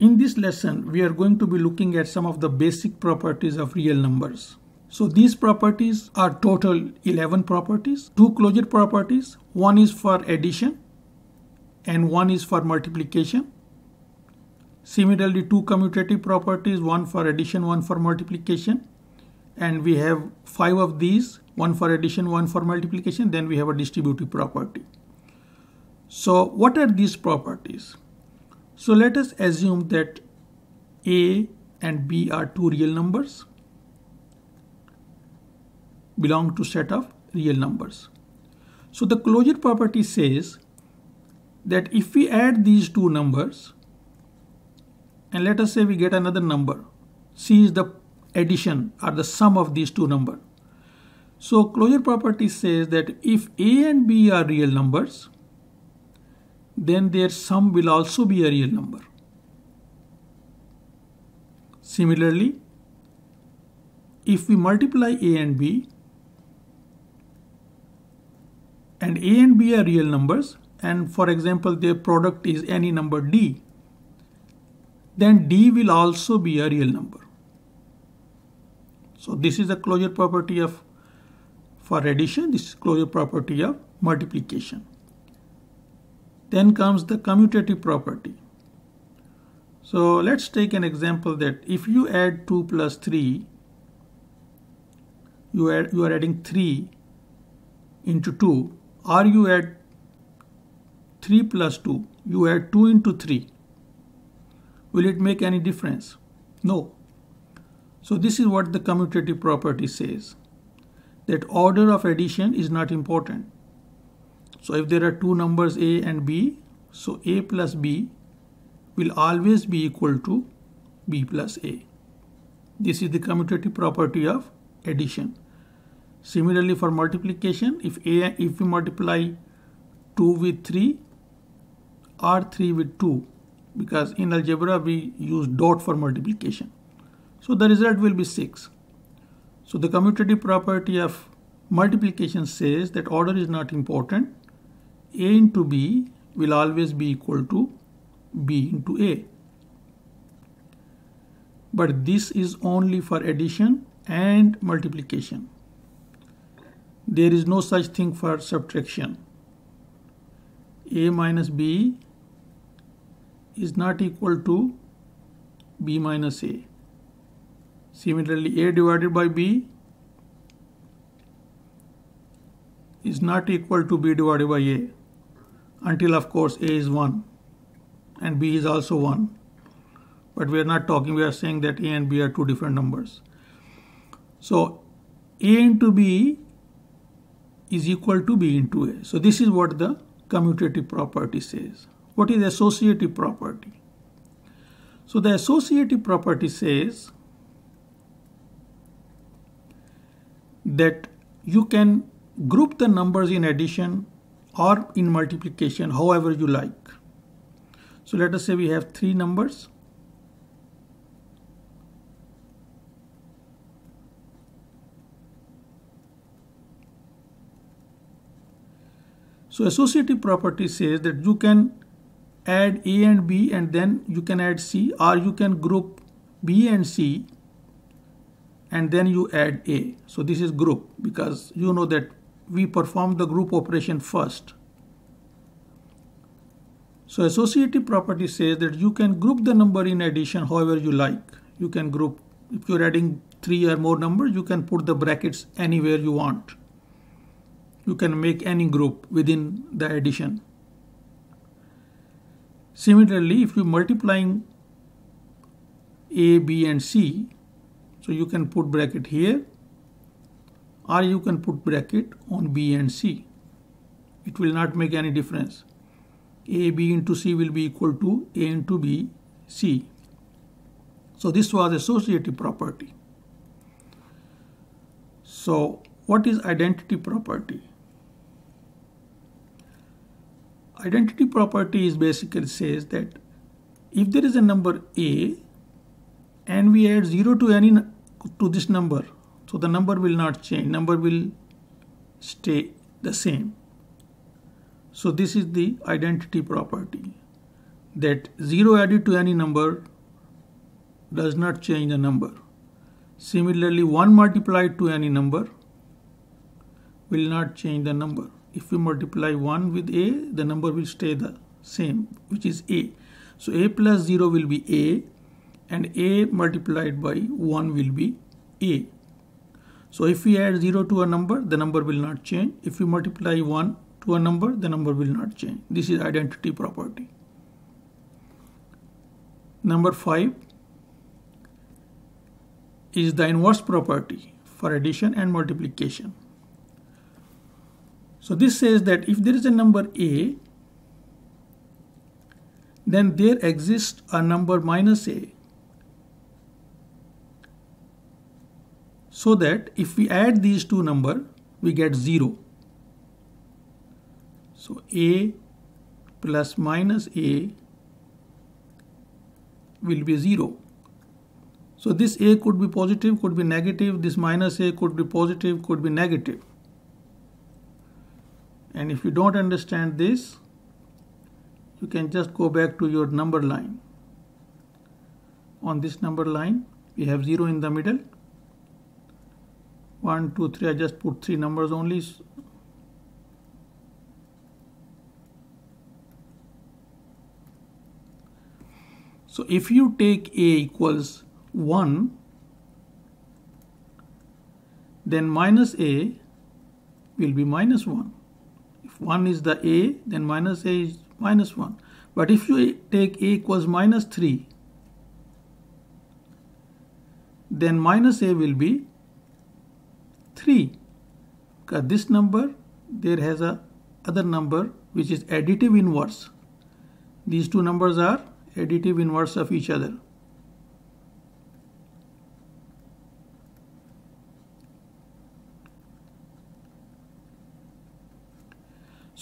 In this lesson, we are going to be looking at some of the basic properties of real numbers. So these properties are total 11 properties, two closure properties, one is for addition and one is for multiplication. Similarly, two commutative properties, one for addition, one for multiplication. And we have five of these, one for addition, one for multiplication. Then we have a distributive property. So what are these properties? So let us assume that A and B are two real numbers belong to set of real numbers. So the closure property says that if we add these two numbers and let us say we get another number C is the addition or the sum of these two numbers. So closure property says that if A and B are real numbers then their sum will also be a real number. Similarly, if we multiply a and b and a and b are real numbers and for example their product is any number d then d will also be a real number. So this is the closure property of for addition, this is closure property of multiplication. Then comes the commutative property. So let's take an example that if you add 2 plus 3, you, add, you are adding 3 into 2, or you add 3 plus 2, you add 2 into 3. Will it make any difference? No. So this is what the commutative property says, that order of addition is not important. So if there are two numbers a and b, so a plus b will always be equal to b plus a. This is the commutative property of addition. Similarly for multiplication, if a if we multiply 2 with 3 or 3 with 2 because in algebra we use dot for multiplication. So the result will be 6. So the commutative property of multiplication says that order is not important a into b will always be equal to b into a. But this is only for addition and multiplication. There is no such thing for subtraction. a minus b is not equal to b minus a. Similarly, a divided by b is not equal to b divided by a until of course a is 1 and b is also 1 but we are not talking we are saying that a and b are two different numbers so a into b is equal to b into a so this is what the commutative property says what is associative property so the associative property says that you can group the numbers in addition or in multiplication however you like so let us say we have three numbers So associative property says that you can add A and B and then you can add C or you can group B and C and then you add A. So this is group because you know that we perform the group operation first. So associative property says that you can group the number in addition however you like. You can group, if you're adding three or more numbers, you can put the brackets anywhere you want. You can make any group within the addition. Similarly, if you're multiplying A, B and C, so you can put bracket here or you can put bracket on B and C. It will not make any difference. AB into C will be equal to A into B, C. So this was associative property. So what is identity property? Identity property is basically says that if there is a number A and we add 0 to any to this number so the number will not change number will stay the same so this is the identity property that 0 added to any number does not change the number similarly 1 multiplied to any number will not change the number if we multiply 1 with a the number will stay the same which is a so a plus 0 will be a and a multiplied by 1 will be a so if we add 0 to a number, the number will not change. If we multiply 1 to a number, the number will not change. This is identity property. Number 5 is the inverse property for addition and multiplication. So this says that if there is a number A, then there exists a number minus A so that if we add these two number we get 0 so a plus minus a will be 0 so this a could be positive could be negative this minus a could be positive could be negative and if you don't understand this you can just go back to your number line on this number line we have 0 in the middle 1 2 3 i just put three numbers only so if you take a equals 1 then minus a will be minus 1 if 1 is the a then minus a is minus 1 but if you take a equals minus 3 then minus a will be 3 this number there has a other number which is additive inverse these two numbers are additive inverse of each other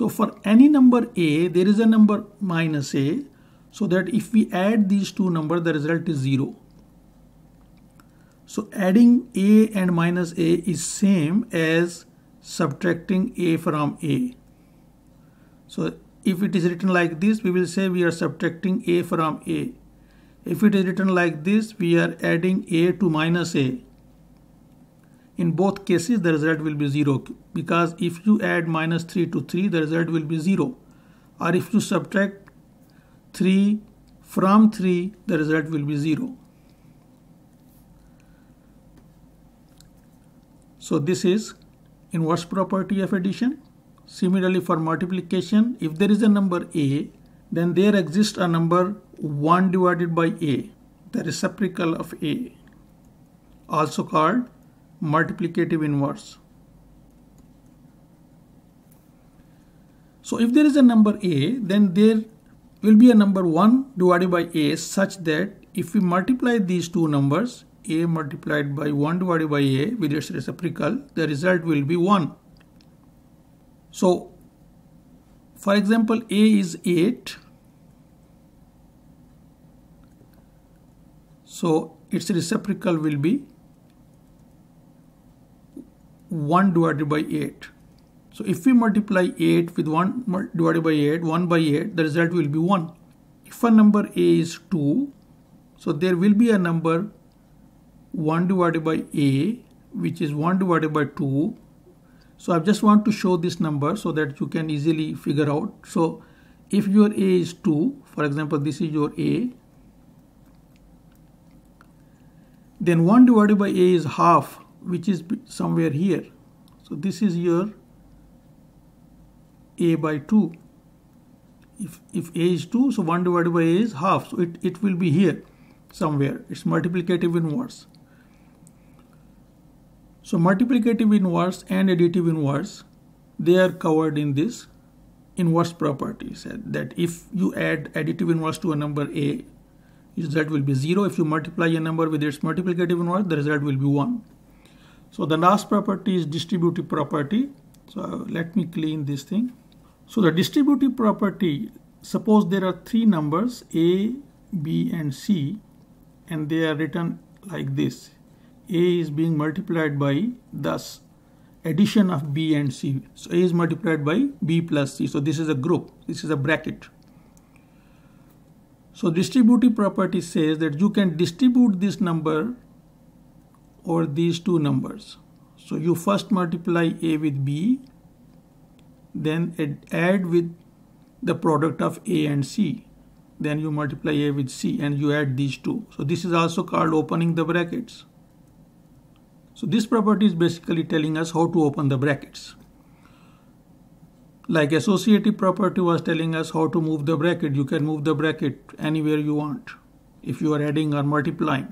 so for any number a there is a number minus a so that if we add these two numbers the result is 0 so adding a and minus a is same as subtracting a from a. So if it is written like this, we will say we are subtracting a from a. If it is written like this, we are adding a to minus a. In both cases, the result will be 0 because if you add minus 3 to 3, the result will be 0. Or if you subtract 3 from 3, the result will be 0. So this is inverse property of addition. Similarly for multiplication, if there is a number A, then there exists a number 1 divided by A, the reciprocal of A, also called multiplicative inverse. So if there is a number A, then there will be a number 1 divided by A such that if we multiply these two numbers, a multiplied by 1 divided by a with its reciprocal, the result will be 1. So, for example, a is 8. So, its reciprocal will be 1 divided by 8. So, if we multiply 8 with 1 divided by 8, 1 by 8, the result will be 1. If a number a is 2, so there will be a number 1 divided by a which is 1 divided by 2 so I just want to show this number so that you can easily figure out so if your a is 2 for example this is your a then 1 divided by a is half which is somewhere here so this is your a by 2 if, if a is 2 so 1 divided by a is half so it, it will be here somewhere it's multiplicative inverse so multiplicative inverse and additive inverse, they are covered in this inverse property said that if you add additive inverse to a number A, result will be 0. If you multiply a number with its multiplicative inverse, the result will be 1. So the last property is distributive property. So let me clean this thing. So the distributive property, suppose there are three numbers A, B and C and they are written like this a is being multiplied by thus addition of B and C. So A is multiplied by B plus C. So this is a group. This is a bracket. So distributive property says that you can distribute this number or these two numbers. So you first multiply A with B, then add with the product of A and C. Then you multiply A with C and you add these two. So this is also called opening the brackets. So this property is basically telling us how to open the brackets. Like associative property was telling us how to move the bracket. You can move the bracket anywhere you want if you are adding or multiplying.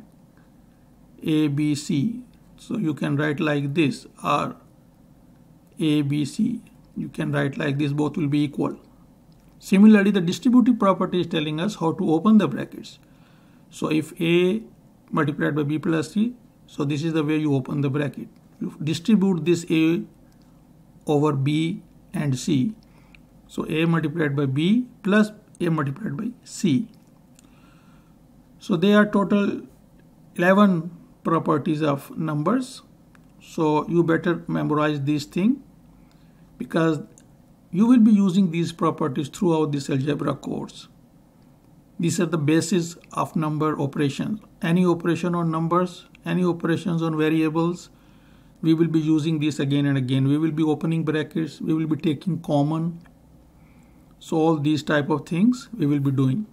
A, B, C. So you can write like this or A, B, C. You can write like this, both will be equal. Similarly, the distributive property is telling us how to open the brackets. So if A multiplied by B plus C so this is the way you open the bracket. You distribute this A over B and C. So A multiplied by B plus A multiplied by C. So they are total 11 properties of numbers. So you better memorize this thing because you will be using these properties throughout this algebra course. These are the basis of number operations any operation on numbers, any operations on variables, we will be using this again and again. We will be opening brackets, we will be taking common. So all these type of things we will be doing.